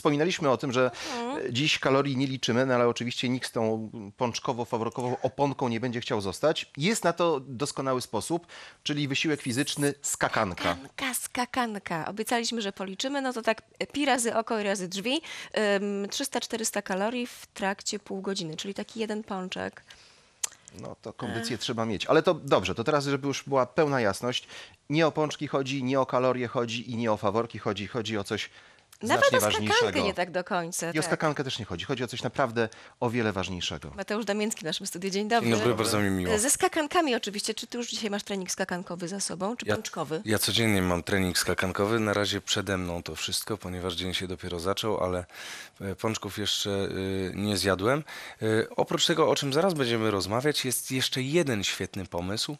wspominaliśmy o tym, że mhm. E, dziś kalorii nie liczymy, no ale oczywiście nikt z tą pączkowo-faworkową oponką nie będzie chciał zostać. Jest na to doskonały sposób, czyli wysiłek fizyczny skakanka. Skakanka, skakanka. Obiecaliśmy, że policzymy, no to tak e, pi razy oko i razy drzwi. 300-400 kalorii w trakcie pół godziny, czyli taki jeden pączek. No to kondycję Ech. trzeba mieć. Ale to dobrze, to teraz, żeby już była pełna jasność, nie o pączki chodzi, nie o kalorie chodzi i nie o faworki chodzi, chodzi o coś nawet o skakankę nie tak do końca. I o tak. skakankę też nie chodzi. Chodzi o coś naprawdę o wiele ważniejszego. Mateusz Damięcki w naszym studiu. Dzień dobry. Dzień dobry, bardzo mi miło. Ze skakankami oczywiście. Czy ty już dzisiaj masz trening skakankowy za sobą, czy ja, pączkowy? Ja codziennie mam trening skakankowy. Na razie przede mną to wszystko, ponieważ dzień się dopiero zaczął, ale e, pączków jeszcze e, nie zjadłem. E, oprócz tego, o czym zaraz będziemy rozmawiać, jest jeszcze jeden świetny pomysł.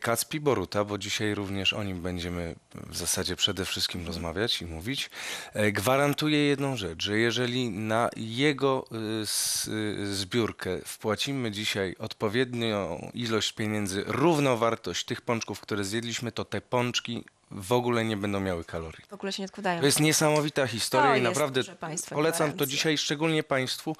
Kacpi Boruta, bo dzisiaj również o nim będziemy w zasadzie przede wszystkim rozmawiać i mówić. E, Gwarantuje jedną rzecz, że jeżeli na jego y, y, zbiórkę wpłacimy dzisiaj odpowiednią ilość pieniędzy, równowartość tych pączków, które zjedliśmy, to te pączki w ogóle nie będą miały kalorii. W ogóle się nie odkładają. To jest niesamowita historia to i naprawdę polecam to dzisiaj szczególnie Państwu,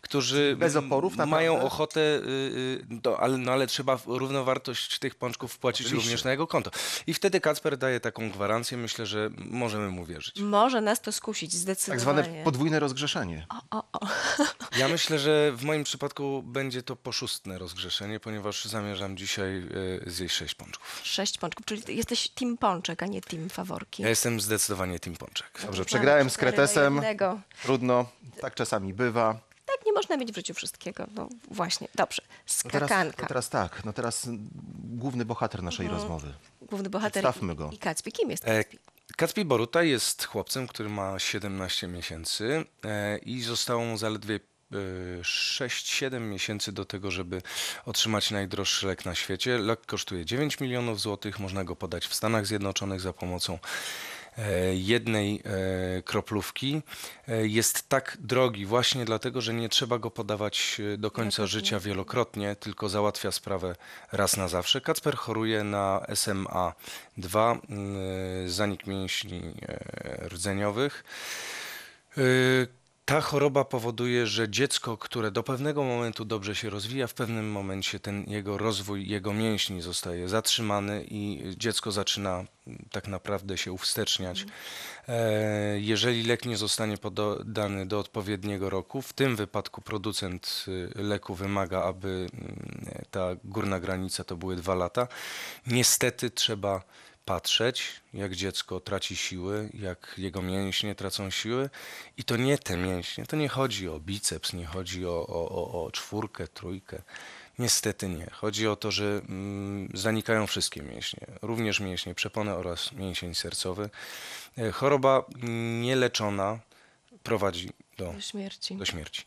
którzy Bez oporów, mają ochotę, y, y, do, ale, no ale trzeba równowartość tych pączków wpłacić Oczywiście. również na jego konto. I wtedy Kacper daje taką gwarancję, myślę, że możemy mu wierzyć. Może nas to skusić, zdecydowanie. Tak zwane podwójne rozgrzeszenie. O, o, o. Ja myślę, że w moim przypadku będzie to poszustne rozgrzeszenie, ponieważ zamierzam dzisiaj y, zjeść sześć pączków. Sześć pączków, czyli jesteś team pączek. Pączek, a nie team Faworki. Ja jestem zdecydowanie team Pączek. Dobrze, przegrałem z Kretesem. Trudno, tak czasami bywa. Tak, nie można mieć w życiu wszystkiego. No właśnie, dobrze. Skakanka. No teraz, no teraz tak, no teraz główny bohater naszej mhm. rozmowy. Główny bohater Przedstawmy go. i Kacpi. Kim jest e, Kacpi? E, Kacpi Boruta jest chłopcem, który ma 17 miesięcy e, i zostało mu zaledwie 6-7 miesięcy do tego, żeby otrzymać najdroższy lek na świecie. Lek kosztuje 9 milionów złotych, można go podać w Stanach Zjednoczonych za pomocą e, jednej e, kroplówki e, jest tak drogi właśnie dlatego, że nie trzeba go podawać do końca życia wielokrotnie, tylko załatwia sprawę raz na zawsze. Kacper choruje na SMA2, zanik mięśni rdzeniowych ta choroba powoduje, że dziecko, które do pewnego momentu dobrze się rozwija, w pewnym momencie ten jego rozwój, jego mięśni zostaje zatrzymany i dziecko zaczyna mm, tak naprawdę się uwsteczniać. Mhm. E, jeżeli lek nie zostanie podany do odpowiedniego roku, w tym wypadku producent y, leku wymaga, aby mm, ta górna granica to były dwa lata. Niestety trzeba patrzeć, jak dziecko traci siły, jak jego mięśnie tracą siły. I to nie te mięśnie, to nie chodzi o biceps, nie chodzi o, o, o czwórkę, trójkę. Niestety nie. Chodzi o to, że mm, zanikają wszystkie mięśnie, również mięśnie przepony oraz mięsień sercowy. E, choroba nieleczona prowadzi do, do śmierci. Do śmierci.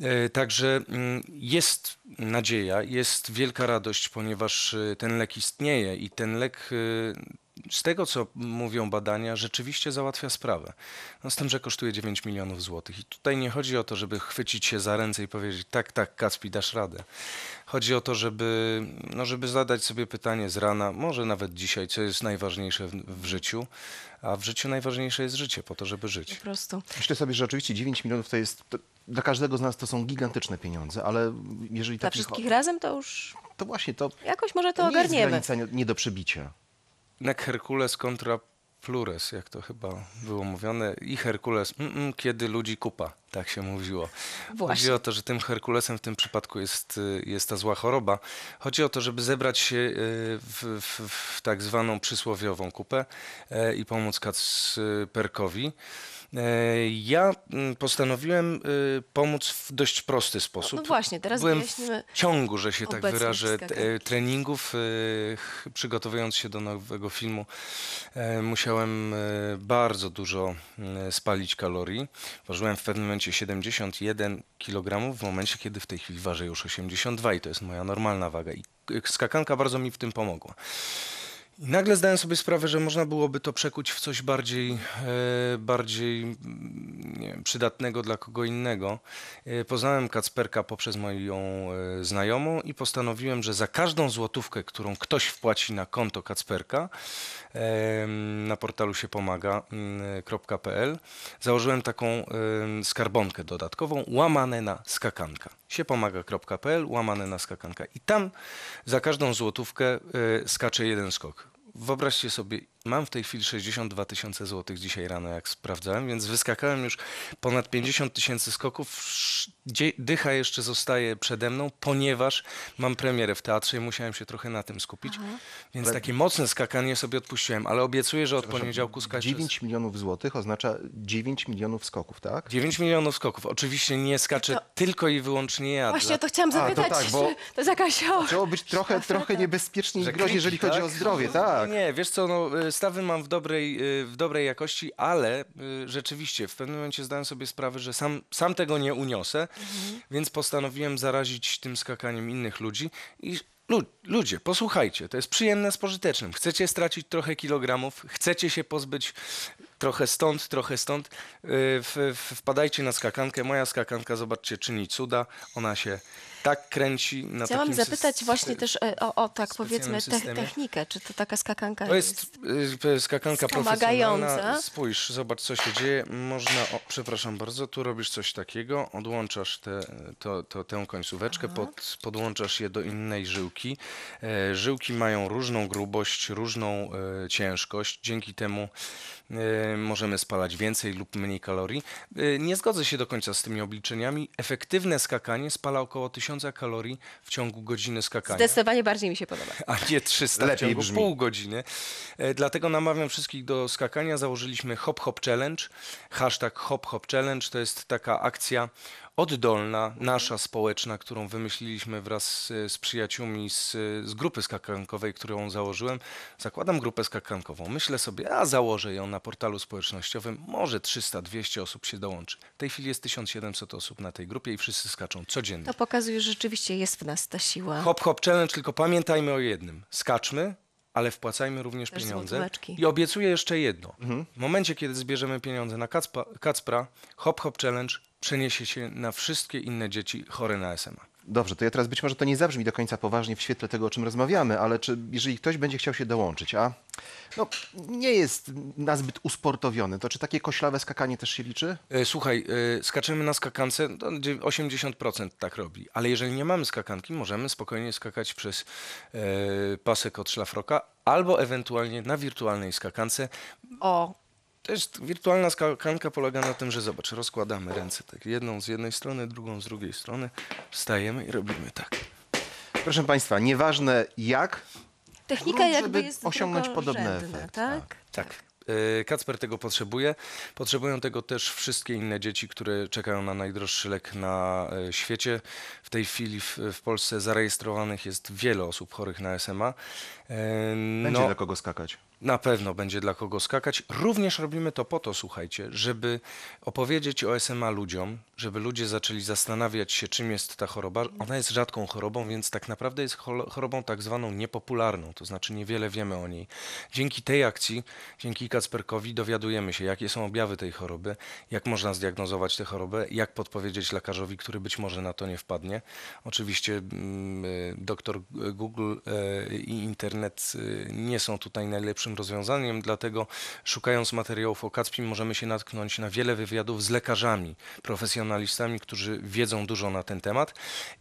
E, także mm, jest nadzieja, jest wielka radość, ponieważ e, ten lek istnieje i ten lek e, z tego, co mówią badania, rzeczywiście załatwia sprawę. No z tym, że kosztuje 9 milionów złotych. I tutaj nie chodzi o to, żeby chwycić się za ręce i powiedzieć, tak, tak, Kacpi, dasz radę. Chodzi o to, żeby, no, żeby zadać sobie pytanie z rana, może nawet dzisiaj, co jest najważniejsze w, w życiu, a w życiu najważniejsze jest życie, po to, żeby żyć. Po prostu. Myślę sobie, że oczywiście 9 milionów to jest, to, dla każdego z nas to są gigantyczne pieniądze, ale jeżeli... Dla wszystkich razem to już... To właśnie to... Jakoś może to, to nie Jest granica nie, nie do przebicia. Nek Herkules kontra Plures, jak to chyba było mówione, i Herkules, mm, mm, kiedy ludzi kupa, tak się mówiło. Właśnie. Chodzi o to, że tym Herkulesem w tym przypadku jest, y, jest ta zła choroba. Chodzi o to, żeby zebrać się y, w, w, w tak zwaną przysłowiową kupę e, i pomóc Kacperkowi. E, ja mm, postanowiłem y, pomóc w dość prosty sposób. No właśnie, teraz Byłem w ciągu, że się tak wyrażę, e, treningów. E, przygotowując się do nowego filmu, musiałem bardzo dużo spalić kalorii. Ważyłem w pewnym momencie 71 kg, w momencie, kiedy w tej chwili ważę już 82 i to jest moja normalna waga. I skakanka bardzo mi w tym pomogła. Nagle zdałem sobie sprawę, że można byłoby to przekuć w coś bardziej, e, bardziej mm, wiem, przydatnego dla kogo innego. E, poznałem Kacperka poprzez moją e, znajomą i postanowiłem, że za każdą złotówkę, którą ktoś wpłaci na konto Kacperka na portalu się pomaga.pl, mm, założyłem taką skarbonkę dodatkową łamane na skakanka. pomaga.pl łamane na skakanka. I tam za każdą złotówkę skacze jeden skok. Wyobraźcie sobie Mam w tej chwili 62 tysiące złotych dzisiaj rano, jak sprawdzałem, więc wyskakałem już ponad 50 tysięcy skoków. Dycha jeszcze zostaje przede mną, ponieważ mam premierę w teatrze i musiałem się trochę na tym skupić. Aha. Więc ale... takie mocne skakanie sobie odpuściłem, ale obiecuję, że od poniedziałku skaczę. 9 milionów złotych oznacza 9 milionów skoków, tak? 9 milionów skoków. Oczywiście nie skaczę to... tylko i wyłącznie ja. Właśnie dla... to chciałam zapytać, A, to, tak, bo... czy to jest jakaś... Trzeba być trochę, trochę niebezpiecznie i jeżeli tak? chodzi o tak? zdrowie, tak? Nie, wiesz co, no... Y, stawy mam w dobrej, y, w dobrej jakości, ale y, rzeczywiście w pewnym momencie zdałem sobie sprawę, że sam, sam tego nie uniosę, mhm. więc postanowiłem zarazić tym skakaniem innych ludzi i Ludzie, posłuchajcie, to jest przyjemne z pożytecznym. Chcecie stracić trochę kilogramów, chcecie się pozbyć trochę stąd, trochę stąd. Y, wpadajcie na skakankę. Moja skakanka, zobaczcie, czyni cuda. Ona się tak kręci na Chciałam zapytać właśnie też e, o, o tak powiedzmy te, technikę, czy to taka skakanka To jest, jest y, skakanka profesjonalna. Spójrz, zobacz co się dzieje. Można, o, przepraszam bardzo, tu robisz coś takiego, odłączasz te, to, to, tę końcóweczkę, pod, podłączasz je do innej żyłki. E, żyłki mają różną grubość, różną e, ciężkość, dzięki temu e, możemy spalać więcej lub mniej kalorii. Y, nie zgodzę się do końca z tymi obliczeniami. Efektywne skakanie spala około 1000 kalorii w ciągu godziny skakania. Zdecydowanie bardziej mi się podoba. A nie 300 Lepiej w ciągu brzmi. pół godziny. E, dlatego namawiam wszystkich do skakania. Założyliśmy Hop Hop Challenge. Hashtag Hop Hop Challenge to jest taka akcja oddolna, nasza społeczna, którą wymyśliliśmy wraz z, z przyjaciółmi z, z, grupy skakankowej, którą założyłem. Zakładam grupę skakankową. Myślę sobie, a założę ją na portalu społecznościowym. Może 300-200 osób się dołączy. W tej chwili jest 1700 osób na tej grupie i wszyscy skaczą codziennie. To pokazuje, że rzeczywiście jest w nas ta siła. Hop, hop, challenge, tylko pamiętajmy o jednym. Skaczmy, ale wpłacajmy również Też pieniądze. Złotóweczki. I obiecuję jeszcze jedno. Mhm. W momencie, kiedy zbierzemy pieniądze na Kacpa, Kacpra, Hop Hop Challenge przeniesie się na wszystkie inne dzieci chore na SMA. Dobrze, to ja teraz być może to nie zabrzmi do końca poważnie w świetle tego, o czym rozmawiamy, ale czy jeżeli ktoś będzie chciał się dołączyć, a no, nie jest nazbyt usportowiony, to czy takie koślawe skakanie też się liczy? E, słuchaj, e, skaczemy na skakance, 80% tak robi, ale jeżeli nie mamy skakanki, możemy spokojnie skakać przez e, pasek od szlafroka albo ewentualnie na wirtualnej skakance. O, też wirtualna skakanka polega na tym, że zobacz, rozkładamy ręce tak jedną z jednej strony, drugą z drugiej strony, wstajemy i robimy tak. Proszę Państwa, nieważne jak, Technika grunt, jakby jest osiągnąć podobne tak? efekty, Tak? tak. tak. E, Kacper tego potrzebuje. Potrzebują tego też wszystkie inne dzieci, które czekają na najdroższy lek na e, świecie. W tej chwili w, w Polsce zarejestrowanych jest wiele osób chorych na SMA. E, no, Będzie dla kogo skakać. Na pewno będzie dla kogo skakać. Również robimy to po to, słuchajcie, żeby opowiedzieć o SMA ludziom, żeby ludzie zaczęli zastanawiać się, czym jest ta choroba. Ona jest rzadką chorobą, więc tak naprawdę jest chorobą tak zwaną niepopularną, to znaczy niewiele wiemy o niej. Dzięki tej akcji, dzięki Kacperkowi dowiadujemy się, jakie są objawy tej choroby, jak można zdiagnozować tę chorobę, jak podpowiedzieć lekarzowi, który być może na to nie wpadnie. Oczywiście mm, y, doktor Google y, i internet y, nie są tutaj najlepszym najlepszym rozwiązaniem, dlatego szukając materiałów o Kacpim możemy się natknąć na wiele wywiadów z lekarzami, profesjonalistami, którzy wiedzą dużo na ten temat.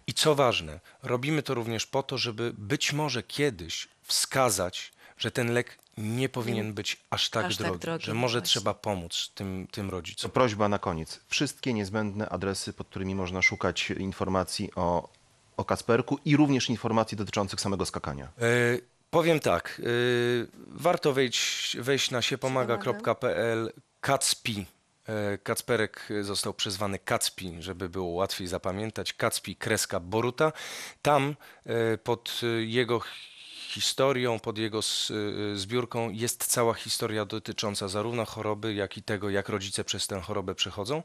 I co ważne, robimy to również po to, żeby być może kiedyś wskazać, że ten lek nie powinien być aż tak, aż tak drogi, tak drogi, że może właśnie. trzeba pomóc tym, tym rodzicom. prośba na koniec. Wszystkie niezbędne adresy, pod którymi można szukać informacji o, o Kasperku i również informacji dotyczących samego skakania. E, Powiem tak, y, warto wejść, wejść na siepomaga.pl kacpi. E, Kacperek został przezwany Kacpi, żeby było łatwiej zapamiętać. Kacpi kreska Boruta. Tam e, pod jego historią, pod jego y, zbiórką jest cała historia dotycząca zarówno choroby, jak i tego, jak rodzice przez tę chorobę przechodzą.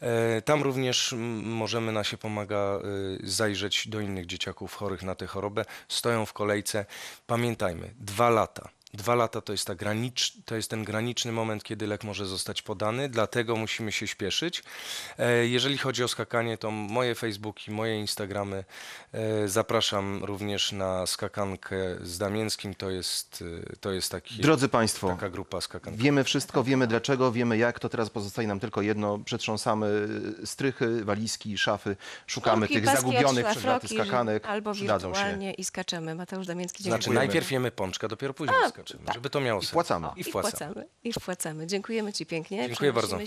E, tam również możemy, na się pomaga y, zajrzeć do innych dzieciaków chorych na tę chorobę. Stoją w kolejce. Pamiętajmy, dwa lata Dwa lata to jest, ta granicz, to jest ten graniczny moment, kiedy lek może zostać podany, dlatego musimy się śpieszyć. E, jeżeli chodzi o skakanie, to moje Facebooki, moje Instagramy. E, zapraszam również na skakankę z Damięckim. To jest, e, to jest taki, Drodzy Państwo, taka grupa skakanka. Wiemy wszystko, wiemy dlaczego, wiemy jak. To teraz pozostaje nam tylko jedno. Przetrząsamy strychy, walizki, szafy. Szukamy tych paski, zagubionych przez lata skakanek. Albo wirtualnie i skaczemy. Mateusz Damięcki, dziękuję. Znaczy najpierw jemy pączka, dopiero później A, żeby tak. to miało sens. I wpłacamy. I wpłacamy. I wpłacamy. Dziękujemy Ci pięknie. Dziękuję bardzo.